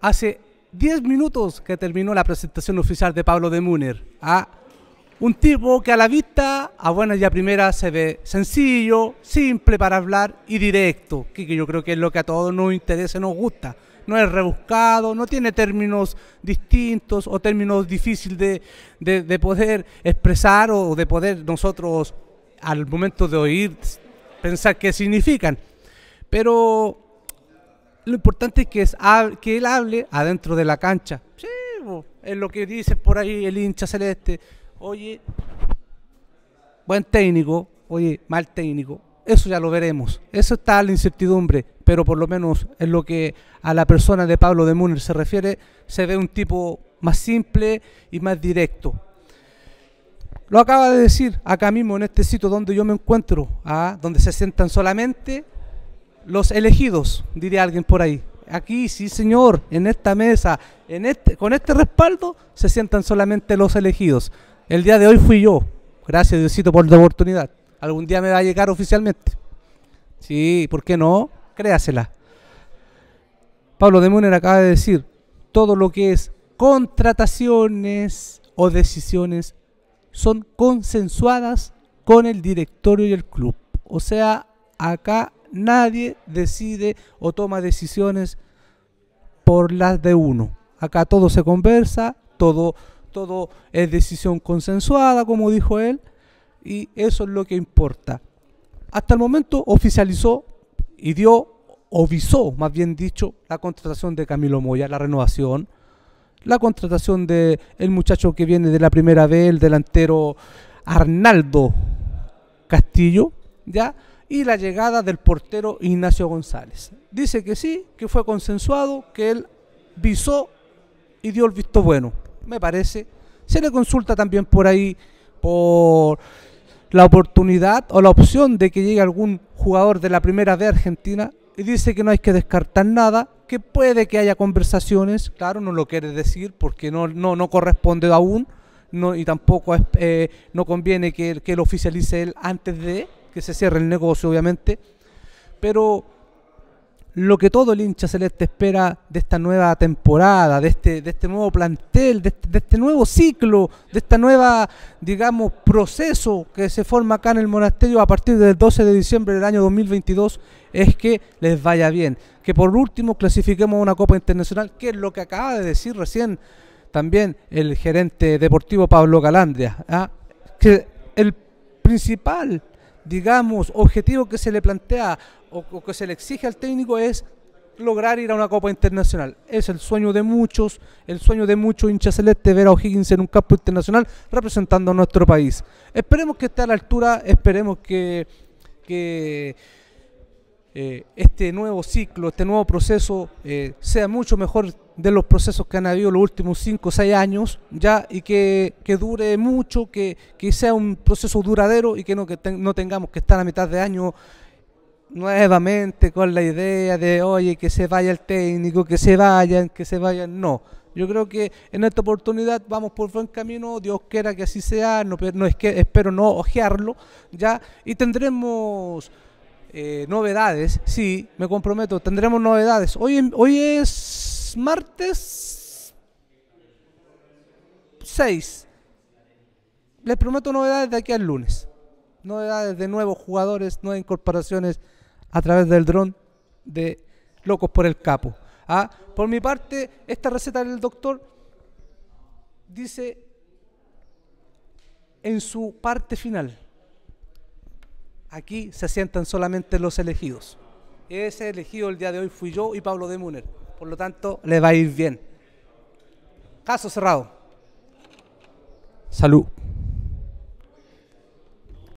hace 10 minutos que terminó la presentación oficial de Pablo de Muner. ¿ah? Un tipo que a la vista, a buenas y a primeras, se ve sencillo, simple para hablar y directo, que yo creo que es lo que a todos nos interesa nos gusta. No es rebuscado, no tiene términos distintos o términos difíciles de, de poder expresar o de poder nosotros, al momento de oír, pensar qué significan. Pero lo importante es que, es, que él hable adentro de la cancha. Sí, es lo que dice por ahí el hincha celeste. Oye, buen técnico, oye, mal técnico. Eso ya lo veremos. Eso está la incertidumbre, pero por lo menos en lo que a la persona de Pablo de Múnich se refiere, se ve un tipo más simple y más directo. Lo acaba de decir acá mismo en este sitio donde yo me encuentro, ¿ah? donde se sientan solamente los elegidos, diría alguien por ahí. Aquí, sí señor, en esta mesa, este, con este respaldo, se sientan solamente los elegidos. El día de hoy fui yo. Gracias Diosito por la oportunidad. Algún día me va a llegar oficialmente. Sí, ¿por qué no? Créasela. Pablo de Muner acaba de decir, todo lo que es contrataciones o decisiones son consensuadas con el directorio y el club. O sea, acá nadie decide o toma decisiones por las de uno. Acá todo se conversa, todo, todo es decisión consensuada, como dijo él, y eso es lo que importa. Hasta el momento oficializó y dio, o visó, más bien dicho, la contratación de Camilo Moya, la renovación, la contratación del el muchacho que viene de la primera vez, el delantero Arnaldo Castillo, ¿ya? y la llegada del portero Ignacio González. Dice que sí, que fue consensuado, que él visó y dio el visto bueno, me parece. Se le consulta también por ahí por la oportunidad o la opción de que llegue algún jugador de la primera de argentina y dice que no hay que descartar nada, que puede que haya conversaciones, claro, no lo quiere decir porque no, no, no corresponde aún y tampoco eh, no conviene que, que lo oficialice él antes de que se cierre el negocio, obviamente. Pero lo que todo el hincha celeste espera de esta nueva temporada, de este, de este nuevo plantel, de este, este nuevo ciclo, de esta nueva, digamos, proceso que se forma acá en el monasterio a partir del 12 de diciembre del año 2022, es que les vaya bien. Que por último clasifiquemos una Copa Internacional, que es lo que acaba de decir recién también el gerente deportivo Pablo Calandria, ¿ah? que el principal digamos, objetivo que se le plantea o, que se le exige al técnico es lograr ir a una Copa Internacional. Es el sueño de muchos, el sueño de muchos hinchas celestes ver a O'Higgins en un campo internacional representando a nuestro país. Esperemos que esté a la altura, esperemos que, eh, este nuevo ciclo, este nuevo proceso eh, sea mucho mejor de los procesos que han habido los últimos 5 o 6 años, ya, y que, dure mucho, que, sea un proceso duradero y que no, que no tengamos que estar a mitad de año nuevamente con la idea de, oye, que se vaya el técnico, que se vayan, que se vayan, no. Yo creo que en esta oportunidad vamos por buen camino, Dios quiera que así sea, no, no es que, espero no ojearlo, ya, y tendremos eh, novedades, sí, me comprometo, tendremos novedades. Hoy, hoy es martes 6. Les prometo novedades de aquí al lunes. Novedades de nuevos jugadores, nuevas incorporaciones a través del dron de Locos por el Capo. Ah, por mi parte, esta receta del doctor dice en su parte final, aquí se asientan solamente los elegidos. Ese elegido el día de hoy fui yo y Pablo de Muner. Por lo tanto, le va a ir bien. Caso cerrado. Salud.